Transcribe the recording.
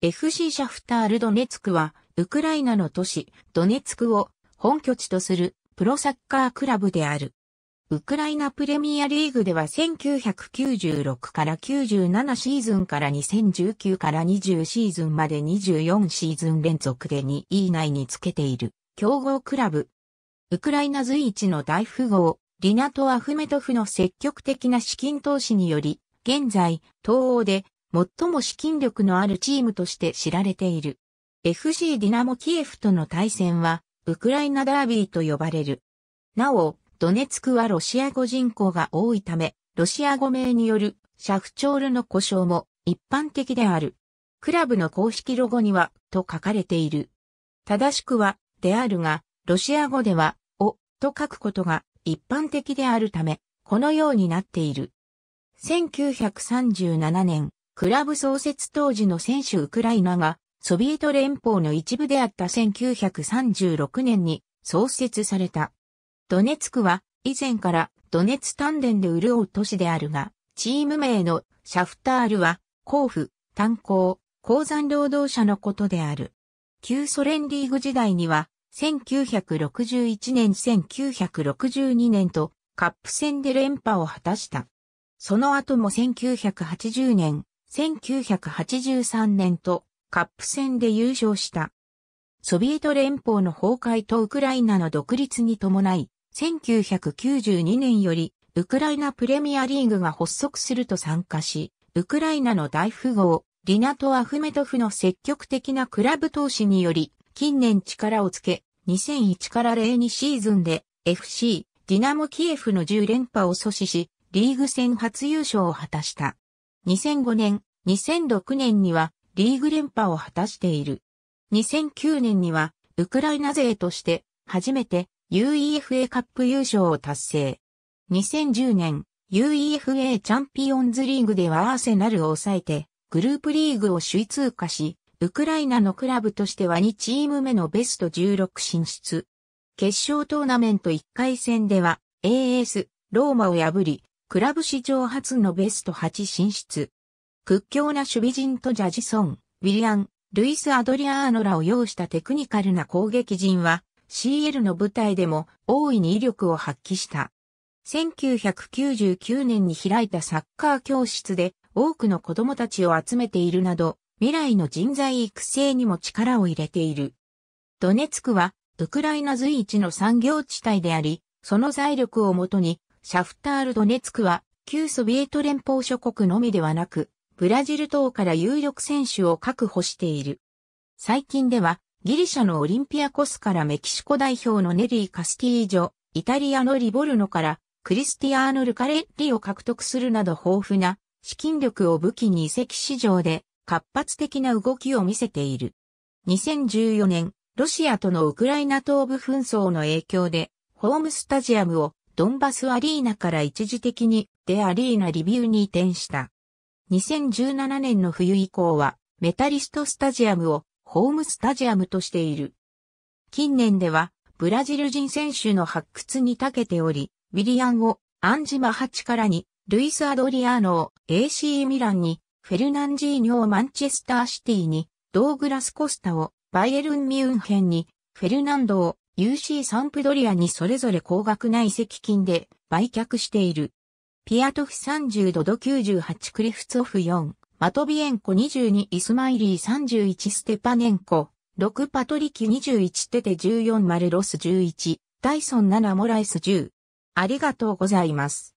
FC シャフタールドネツクは、ウクライナの都市、ドネツクを本拠地とするプロサッカークラブである。ウクライナプレミアリーグでは1996から97シーズンから2019から20シーズンまで24シーズン連続で2位以内につけている強豪クラブ。ウクライナ随一の大富豪、リナト・アフメトフの積極的な資金投資により、現在、東欧で最も資金力のあるチームとして知られている。FC ディナモキエフとの対戦は、ウクライナダービーと呼ばれる。なお、ドネツクはロシア語人口が多いため、ロシア語名によるシャフチョールの故障も一般的である。クラブの公式ロゴには、と書かれている。正しくは、であるが、ロシア語では、お、と書くことが一般的であるため、このようになっている。1937年、クラブ創設当時の選手ウクライナがソビエト連邦の一部であった1936年に創設された。ドネツクは以前からドネツ丹田で潤う都市であるが、チーム名のシャフタールは甲府、炭鉱、鉱山労働者のことである。旧ソ連リーグ時代には1961年1962年とカップ戦で連覇を果たした。その後も1980年、1983年とカップ戦で優勝した。ソビエト連邦の崩壊とウクライナの独立に伴い、1992年よりウクライナプレミアリーグが発足すると参加し、ウクライナの大富豪、リナト・アフメトフの積極的なクラブ投資により、近年力をつけ、2001から02シーズンで FC ディナモ・キエフの10連覇を阻止し、リーグ戦初優勝を果たした。2005年、2006年にはリーグ連覇を果たしている。2009年にはウクライナ勢として初めて UEFA カップ優勝を達成。2010年、UEFA チャンピオンズリーグではアーセナルを抑えてグループリーグを首位通過し、ウクライナのクラブとしては2チーム目のベスト16進出。決勝トーナメント1回戦では AS ローマを破りクラブ史上初のベスト8進出。屈強な守備陣とジャジソン、ウィリアン、ルイス・アドリアーノらを擁したテクニカルな攻撃陣は CL の舞台でも大いに威力を発揮した。1999年に開いたサッカー教室で多くの子供たちを集めているなど、未来の人材育成にも力を入れている。ドネツクはウクライナ随一の産業地帯であり、その財力をもとにシャフタール・ドネツクは、旧ソビエト連邦諸国のみではなく、ブラジル等から有力選手を確保している。最近では、ギリシャのオリンピアコスからメキシコ代表のネリー・カスティージョ、イタリアのリボルノからクリスティアーノ・ルカレッリを獲得するなど豊富な資金力を武器に移籍市場で活発的な動きを見せている。2014年、ロシアとのウクライナ東部紛争の影響で、ホームスタジアムをドンバスアリーナから一時的にデアリーナリビューに移転した。2017年の冬以降はメタリストスタジアムをホームスタジアムとしている。近年ではブラジル人選手の発掘に長けており、ウィリアンをアンジマハチからに、ルイス・アドリアーノを AC ミランに、フェルナンジーニョをマンチェスターシティに、ドーグラス・コスタをバイエルン・ミュンヘンに、フェルナンドを UC サンプドリアにそれぞれ高額な遺跡金で売却している。ピアトフ30ドド98クリフツオフ4、マトビエンコ22イスマイリー31ステパネンコ、6パトリキ21テテ14マルロス11、ダイソン7モライス10。ありがとうございます。